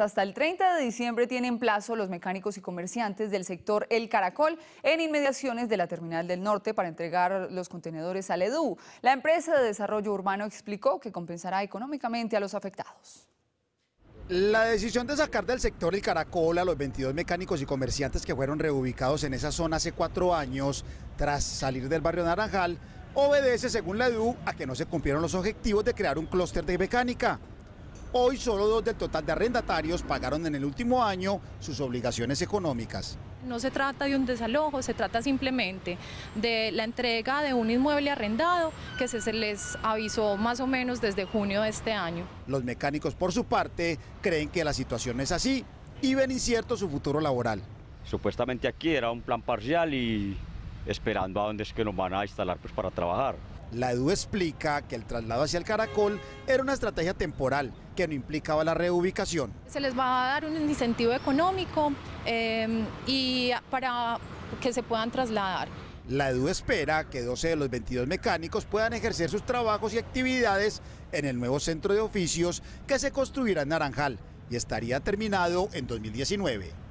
Hasta el 30 de diciembre tienen plazo los mecánicos y comerciantes del sector El Caracol en inmediaciones de la Terminal del Norte para entregar los contenedores a EDU. La empresa de desarrollo urbano explicó que compensará económicamente a los afectados. La decisión de sacar del sector el caracol a los 22 mecánicos y comerciantes que fueron reubicados en esa zona hace cuatro años tras salir del barrio Naranjal obedece, según la EDU, a que no se cumplieron los objetivos de crear un clúster de mecánica. Hoy solo dos del total de arrendatarios pagaron en el último año sus obligaciones económicas. No se trata de un desalojo, se trata simplemente de la entrega de un inmueble arrendado que se les avisó más o menos desde junio de este año. Los mecánicos, por su parte, creen que la situación es así y ven incierto su futuro laboral. Supuestamente aquí era un plan parcial y esperando a dónde es que nos van a instalar pues, para trabajar. La EDU explica que el traslado hacia el Caracol era una estrategia temporal que no implicaba la reubicación. Se les va a dar un incentivo económico eh, y para que se puedan trasladar. La EDU espera que 12 de los 22 mecánicos puedan ejercer sus trabajos y actividades en el nuevo centro de oficios que se construirá en Naranjal y estaría terminado en 2019.